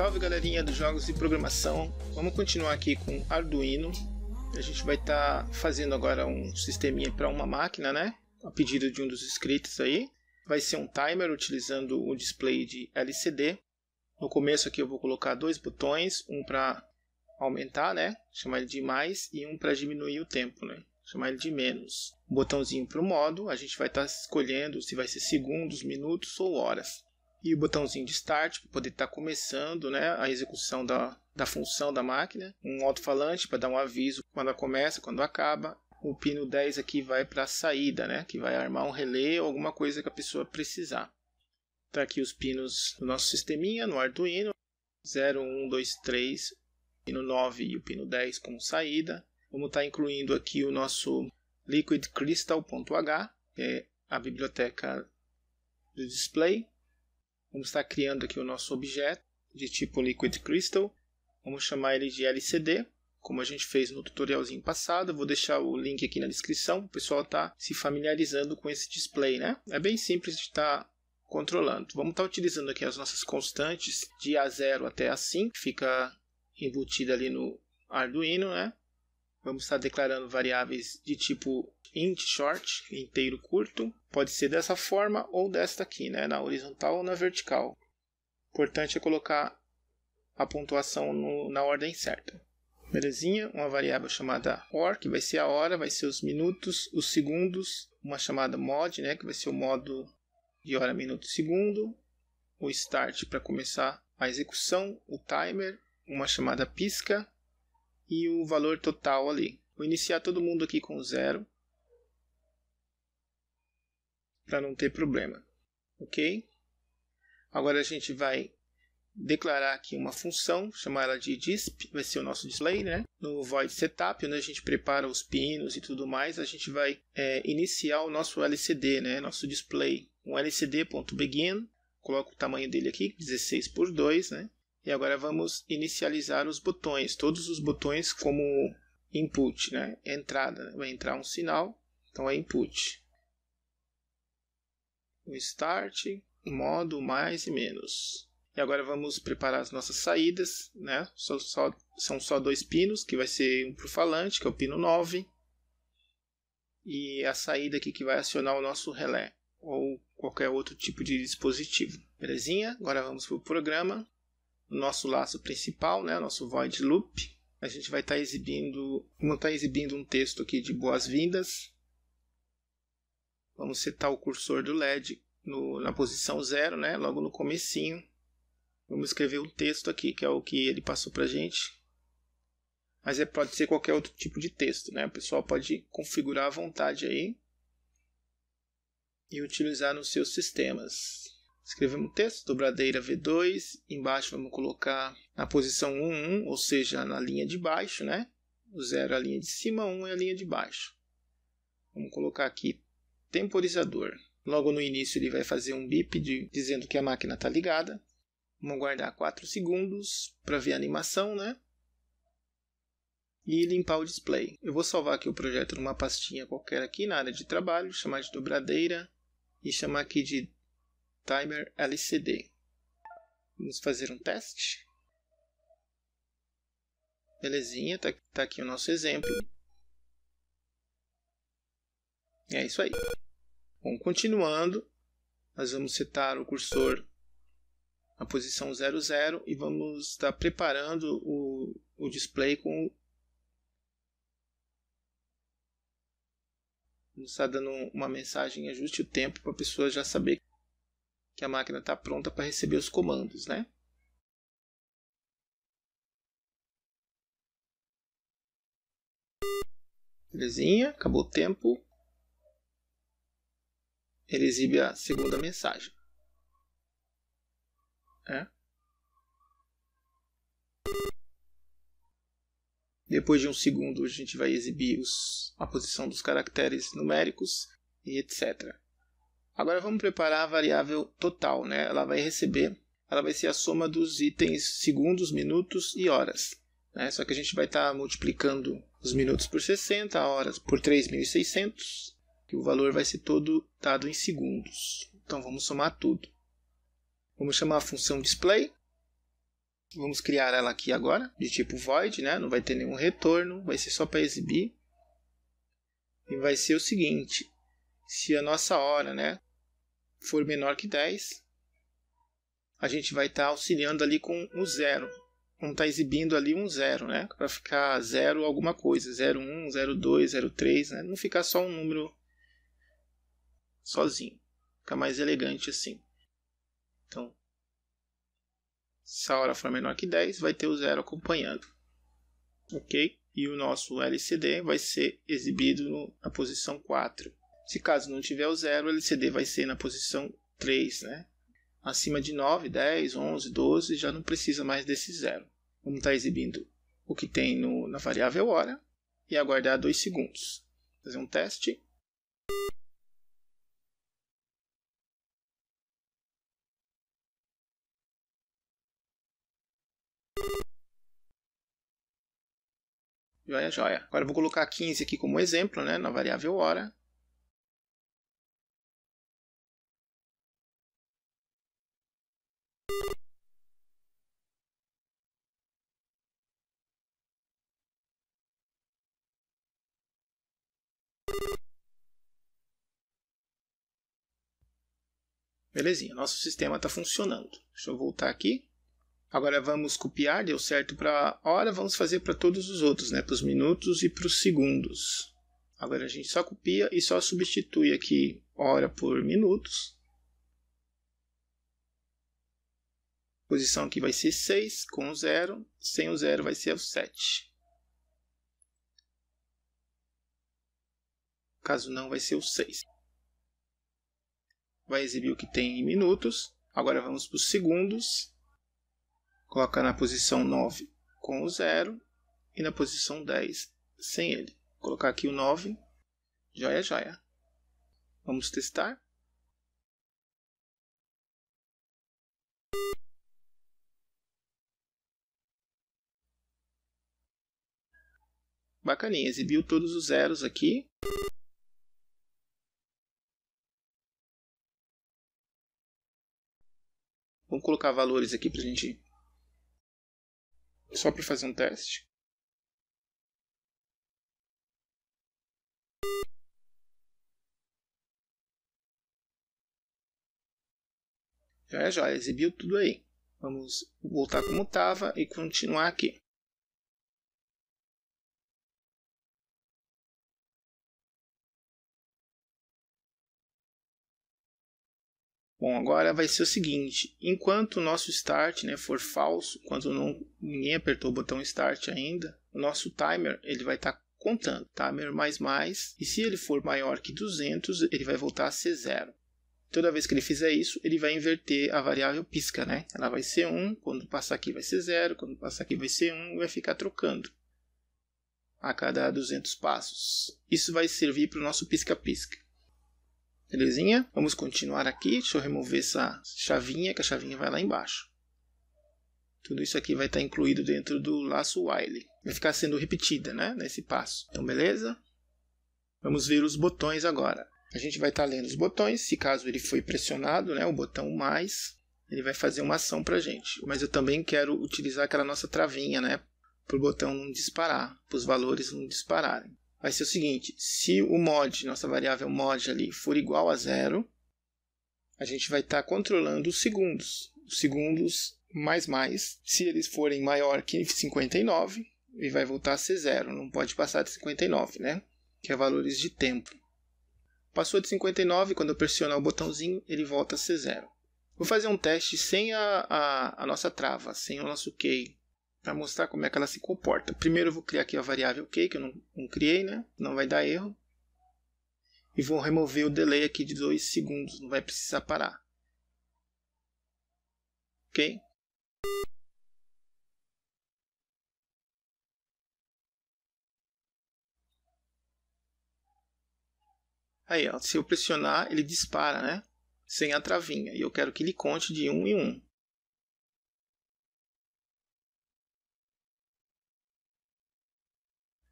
Salve galerinha dos jogos e programação. Vamos continuar aqui com Arduino. A gente vai estar tá fazendo agora um sisteminha para uma máquina, né? A pedido de um dos inscritos aí. Vai ser um timer utilizando o display de LCD. No começo aqui eu vou colocar dois botões, um para aumentar, né? Chamar ele de mais e um para diminuir o tempo, né? Chamar ele de menos. Um botãozinho para o modo, a gente vai estar tá escolhendo se vai ser segundos, minutos ou horas e o botãozinho de start para poder estar tá começando né, a execução da, da função da máquina, um alto-falante para dar um aviso quando ela começa, quando acaba. O pino 10 aqui vai para a saída, né, que vai armar um relé ou alguma coisa que a pessoa precisar. Está aqui os pinos do nosso sisteminha no Arduino, 0, 1, 2, 3, pino 9 e o pino 10 como saída. Vamos estar tá incluindo aqui o nosso liquidcrystal.h, que é a biblioteca do display, Vamos estar criando aqui o nosso objeto de tipo Liquid Crystal. Vamos chamar ele de LCD, como a gente fez no tutorialzinho passado. Vou deixar o link aqui na descrição. O pessoal está se familiarizando com esse display, né? É bem simples de estar tá controlando. Vamos estar tá utilizando aqui as nossas constantes de A0 até A5, que fica embutida ali no Arduino, né? Vamos estar declarando variáveis de tipo int short, inteiro curto. Pode ser dessa forma ou desta aqui, né? na horizontal ou na vertical. Importante é colocar a pontuação no, na ordem certa. Belezinha? Uma variável chamada or, que vai ser a hora, vai ser os minutos, os segundos. Uma chamada mod, né? que vai ser o modo de hora, minuto, segundo. O start para começar a execução, o timer, uma chamada pisca, e o valor total ali. Vou iniciar todo mundo aqui com zero para não ter problema, ok? Agora a gente vai declarar aqui uma função, chamar ela de disp, vai ser o nosso display, né? No void setup, onde a gente prepara os pinos e tudo mais, a gente vai é, iniciar o nosso LCD, né? Nosso display, um lcd.begin, coloco o tamanho dele aqui, 16 por 2, né? E agora vamos inicializar os botões, todos os botões como input, né? entrada. Né? Vai entrar um sinal, então é input. O start, modo, mais e menos. E agora vamos preparar as nossas saídas, né? Só, só, são só dois pinos, que vai ser um para o falante, que é o pino 9, e a saída aqui que vai acionar o nosso relé ou qualquer outro tipo de dispositivo. Belezinha? Agora vamos para o programa nosso laço principal, né, nosso void loop, a gente vai estar tá exibindo, vamos estar tá exibindo um texto aqui de boas-vindas. Vamos setar o cursor do LED no, na posição zero, né, logo no comecinho. Vamos escrever um texto aqui, que é o que ele passou para gente. Mas é, pode ser qualquer outro tipo de texto, né? O pessoal pode configurar à vontade aí e utilizar nos seus sistemas. Escrevemos o texto, dobradeira V2, embaixo vamos colocar na posição 1, 1, ou seja, na linha de baixo, né? O zero é a linha de cima, 1 é a linha de baixo. Vamos colocar aqui temporizador. Logo no início ele vai fazer um bip de, dizendo que a máquina está ligada. Vamos guardar 4 segundos para ver a animação, né? E limpar o display. Eu vou salvar aqui o projeto numa pastinha qualquer aqui na área de trabalho, chamar de dobradeira e chamar aqui de timer LCD. Vamos fazer um teste. Belezinha, tá, tá aqui o nosso exemplo. E é isso aí. Bom, continuando, nós vamos setar o cursor na posição 00 e vamos estar tá preparando o, o display com Vamos estar tá dando uma mensagem ajuste o tempo para a pessoa já saber que a máquina está pronta para receber os comandos, né? Belezinha, acabou o tempo. Ele exibe a segunda mensagem. É. Depois de um segundo, a gente vai exibir os, a posição dos caracteres numéricos e etc. Agora vamos preparar a variável total, né? Ela vai receber, ela vai ser a soma dos itens segundos, minutos e horas. Né? Só que a gente vai estar tá multiplicando os minutos por 60, a horas por 3.600, que o valor vai ser todo dado em segundos. Então vamos somar tudo. Vamos chamar a função display. Vamos criar ela aqui agora, de tipo void, né? Não vai ter nenhum retorno, vai ser só para exibir. E vai ser o seguinte, se a nossa hora né, for menor que 10, a gente vai estar tá auxiliando ali com o zero. Vamos estar tá exibindo ali um zero, né? Para ficar zero alguma coisa, 01, 02, 03, né? Não ficar só um número sozinho. Fica mais elegante assim. Então, se a hora for menor que 10, vai ter o zero acompanhando. Ok? E o nosso LCD vai ser exibido na posição 4. Se caso não tiver o zero, o LCD vai ser na posição 3, né? Acima de 9, 10, 11, 12, já não precisa mais desse zero. Vamos estar tá exibindo o que tem no, na variável hora e aguardar 2 segundos. Fazer um teste. Joia, joia. Agora eu vou colocar 15 aqui como exemplo, né, na variável hora. Belezinha, nosso sistema está funcionando. Deixa eu voltar aqui. Agora vamos copiar, deu certo para a hora, vamos fazer para todos os outros, né? para os minutos e para os segundos. Agora a gente só copia e só substitui aqui hora por minutos. Posição aqui vai ser 6 com o 0, sem o 0 vai ser o 7. Caso não, vai ser o 6 vai exibir o que tem em minutos. Agora vamos para os segundos. Coloca na posição 9 com o zero e na posição 10 sem ele. Vou colocar aqui o 9. Joia, joia. Vamos testar. Bacaninha, exibiu todos os zeros aqui. Vamos colocar valores aqui pra gente. Só para fazer um teste. Já é, já exibiu tudo aí. Vamos voltar como estava e continuar aqui. Bom, agora vai ser o seguinte: enquanto o nosso start né, for falso, enquanto não, ninguém apertou o botão start ainda, o nosso timer ele vai estar tá contando, timer mais mais, e se ele for maior que 200, ele vai voltar a ser zero. Toda vez que ele fizer isso, ele vai inverter a variável pisca, né? Ela vai ser 1, quando passar aqui vai ser 0, quando passar aqui vai ser 1, vai ficar trocando a cada 200 passos. Isso vai servir para o nosso pisca-pisca. Belezinha? Vamos continuar aqui. Deixa eu remover essa chavinha, que a chavinha vai lá embaixo. Tudo isso aqui vai estar incluído dentro do laço while. Vai ficar sendo repetida, né? Nesse passo. Então, beleza? Vamos ver os botões agora. A gente vai estar lendo os botões. Se caso ele foi pressionado, né? O botão mais, ele vai fazer uma ação para gente. Mas eu também quero utilizar aquela nossa travinha, né? Para o botão não disparar, para os valores não dispararem vai ser o seguinte: se o mod, nossa variável mod ali, for igual a zero, a gente vai estar tá controlando os segundos. Os segundos mais mais, se eles forem maior que 59, ele vai voltar a ser zero, não pode passar de 59, né? Que é valores de tempo. Passou de 59, quando eu pressionar o botãozinho, ele volta a ser zero. Vou fazer um teste sem a, a, a nossa trava, sem o nosso key para mostrar como é que ela se comporta. Primeiro eu vou criar aqui a variável k, que eu não, não criei, né? não vai dar erro. E vou remover o delay aqui de 2 segundos, não vai precisar parar. Ok? Aí, ó, se eu pressionar, ele dispara, né? Sem a travinha. E eu quero que ele conte de 1 um em 1. Um.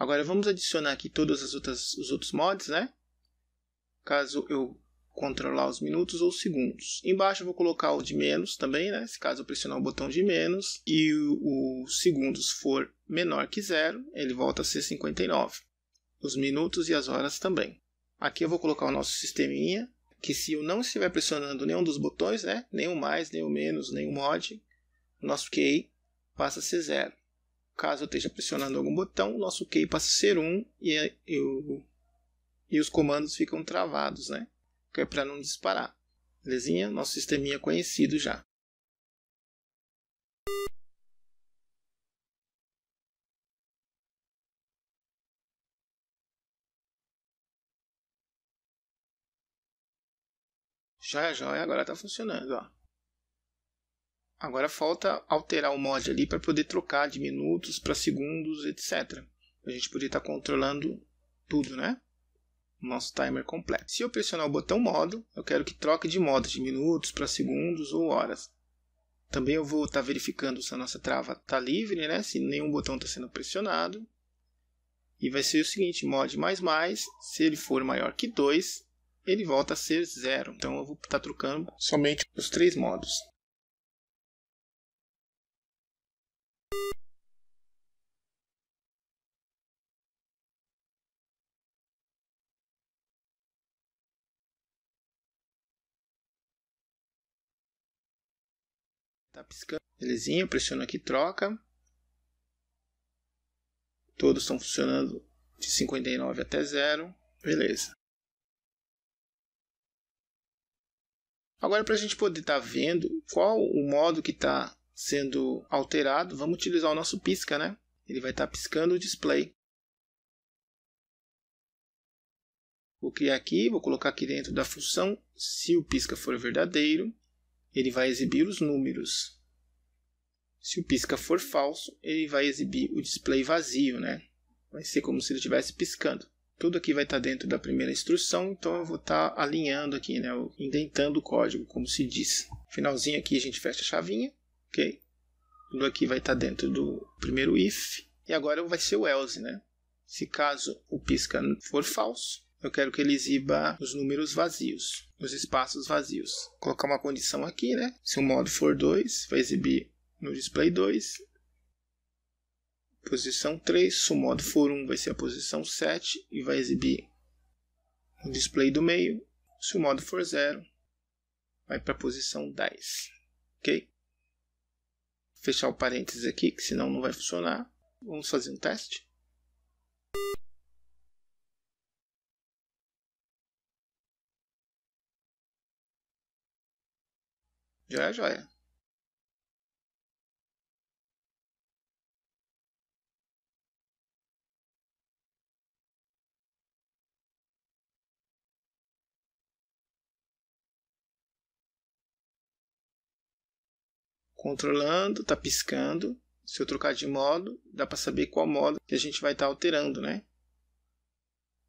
Agora vamos adicionar aqui todos as outras, os outros mods, né? Caso eu controlar os minutos ou segundos. Embaixo eu vou colocar o de menos também, né? Se caso eu pressionar o botão de menos e os segundos for menor que zero, ele volta a ser 59. Os minutos e as horas também. Aqui eu vou colocar o nosso sisteminha, que se eu não estiver pressionando nenhum dos botões, né? Nem o mais, nem o menos, nem o mod, o nosso key passa a ser zero. Caso eu esteja pressionando algum botão, o nosso key passa a ser 1 e, é, eu, e os comandos ficam travados, né? Que é para não disparar. Belezinha? Nosso sisteminha é conhecido já. Joia, joia, agora está funcionando, ó. Agora falta alterar o mod ali para poder trocar de minutos para segundos, etc. A gente poder estar tá controlando tudo, né? Nosso timer completo. Se eu pressionar o botão modo, eu quero que troque de modo de minutos para segundos ou horas. Também eu vou estar tá verificando se a nossa trava está livre, né? Se nenhum botão está sendo pressionado. E vai ser o seguinte, mod mais mais, se ele for maior que 2, ele volta a ser zero. Então eu vou estar tá trocando somente os três modos. Tá piscando. Belezinha, pressiona aqui, troca. Todos estão funcionando de 59 até zero Beleza. Agora, para a gente poder estar tá vendo qual o modo que está sendo alterado, vamos utilizar o nosso pisca, né? Ele vai estar tá piscando o display. Vou criar aqui, vou colocar aqui dentro da função. Se o pisca for verdadeiro, ele vai exibir os números. Se o pisca for falso, ele vai exibir o display vazio, né? Vai ser como se ele estivesse piscando. Tudo aqui vai estar tá dentro da primeira instrução, então eu vou estar tá alinhando aqui, né? Indentando o código, como se diz. Finalzinho aqui a gente fecha a chavinha ok? Tudo aqui vai estar tá dentro do primeiro if. E agora vai ser o else, né? Se caso o pisca for falso, eu quero que ele exiba os números vazios, os espaços vazios. Vou colocar uma condição aqui, né? Se o modo for 2, vai exibir no display 2. Posição 3, se o modo for 1, vai ser a posição 7 e vai exibir no display do meio. Se o modo for 0, vai para a posição 10, ok? fechar o parênteses aqui, que senão não vai funcionar. Vamos fazer um teste. jóia joia. controlando, está piscando. Se eu trocar de modo, dá para saber qual modo que a gente vai estar tá alterando, né?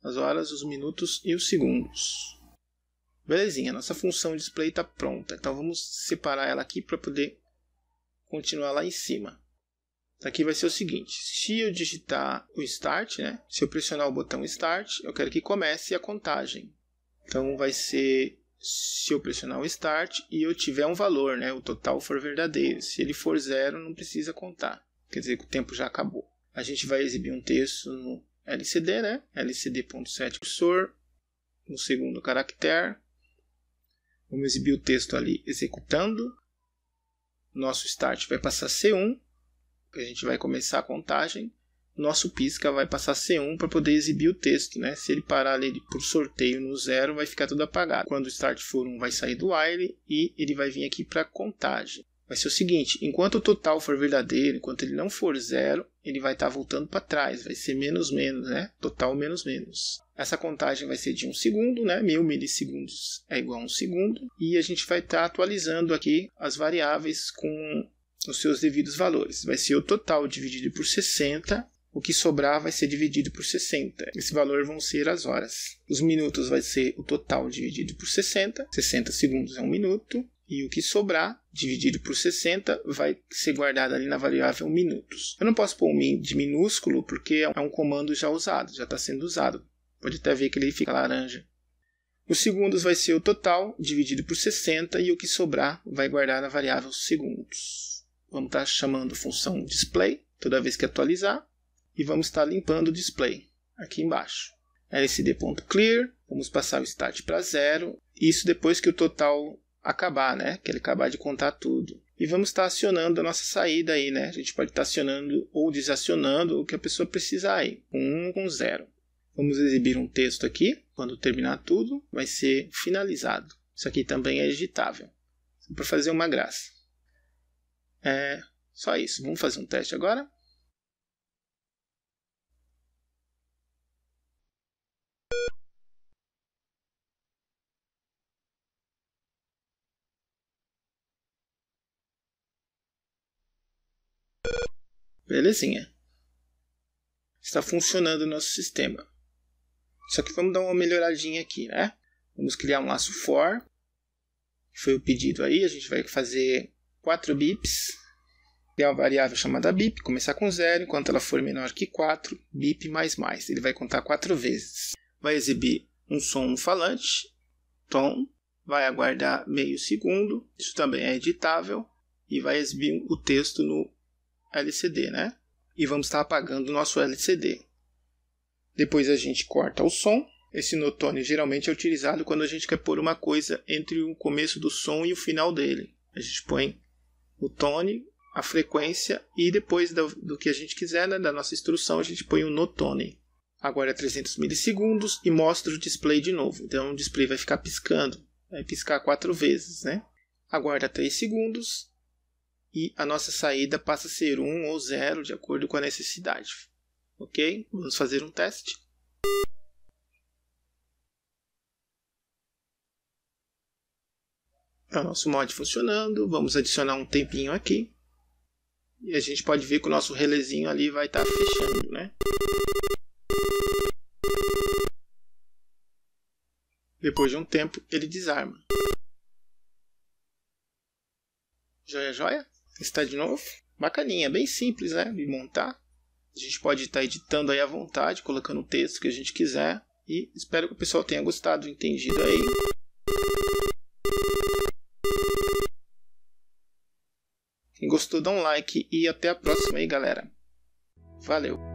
As horas, os minutos e os segundos. Belezinha, nossa função display está pronta. Então vamos separar ela aqui para poder continuar lá em cima. Então, aqui vai ser o seguinte: se eu digitar o start, né? Se eu pressionar o botão start, eu quero que comece a contagem. Então vai ser se eu pressionar o start e eu tiver um valor, né, o total for verdadeiro. Se ele for zero, não precisa contar. Quer dizer que o tempo já acabou. A gente vai exibir um texto no LCD, né? LCD.set cursor, no segundo caractere. Vamos exibir o texto ali executando. Nosso start vai passar C1. A gente vai começar a contagem nosso pisca vai passar c 1 para poder exibir o texto, né? Se ele parar ali por sorteio no zero, vai ficar tudo apagado. Quando o start for 1, vai sair do while e ele vai vir aqui para contagem. Vai ser o seguinte, enquanto o total for verdadeiro, enquanto ele não for zero, ele vai estar tá voltando para trás, vai ser menos menos, né? Total menos menos. Essa contagem vai ser de um segundo, né? Mil milissegundos é igual a um segundo. E a gente vai estar tá atualizando aqui as variáveis com os seus devidos valores. Vai ser o total dividido por 60 o que sobrar vai ser dividido por 60. Esse valor vão ser as horas. Os minutos vai ser o total dividido por 60. 60 segundos é um minuto. E o que sobrar, dividido por 60, vai ser guardado ali na variável minutos. Eu não posso pôr um min de minúsculo porque é um comando já usado, já está sendo usado. Pode até ver que ele fica laranja. Os segundos vai ser o total dividido por 60 e o que sobrar vai guardar na variável segundos. Vamos estar tá chamando função display toda vez que atualizar e vamos estar limpando o display aqui embaixo. lcd.clear, vamos passar o start para zero, isso depois que o total acabar, né? Que ele acabar de contar tudo. E vamos estar acionando a nossa saída aí, né? A gente pode estar acionando ou desacionando o que a pessoa precisar aí, com 1 um, ou com 0. Vamos exibir um texto aqui, quando terminar tudo, vai ser finalizado. Isso aqui também é editável, para fazer uma graça. É só isso, vamos fazer um teste agora. Belezinha. Está funcionando o nosso sistema. Só que vamos dar uma melhoradinha aqui, né? Vamos criar um laço for. Foi o pedido aí. A gente vai fazer 4 bips. Criar uma variável chamada bip. Começar com zero. Enquanto ela for menor que 4, bip mais mais. Ele vai contar 4 vezes vai exibir um som falante, tom, vai aguardar meio segundo, isso também é editável, e vai exibir o texto no LCD, né? E vamos estar apagando o nosso LCD. Depois a gente corta o som. Esse notone geralmente é utilizado quando a gente quer pôr uma coisa entre o começo do som e o final dele. A gente põe o tone, a frequência e depois do, do que a gente quiser, né, da nossa instrução, a gente põe o notone agora é 300 milissegundos e mostra o display de novo. Então o display vai ficar piscando, vai piscar quatro vezes, né? Aguarda 3 segundos e a nossa saída passa a ser 1 ou 0 de acordo com a necessidade. Ok? Vamos fazer um teste. É o nosso mod funcionando. Vamos adicionar um tempinho aqui. E a gente pode ver que o nosso relézinho ali vai estar tá fechando, né? Depois de um tempo, ele desarma. Joia, joia? Está de novo? Bacaninha, bem simples, né? De montar. A gente pode estar editando aí à vontade, colocando o texto que a gente quiser. E espero que o pessoal tenha gostado, entendido aí. Quem gostou, dá um like e até a próxima aí, galera. Valeu!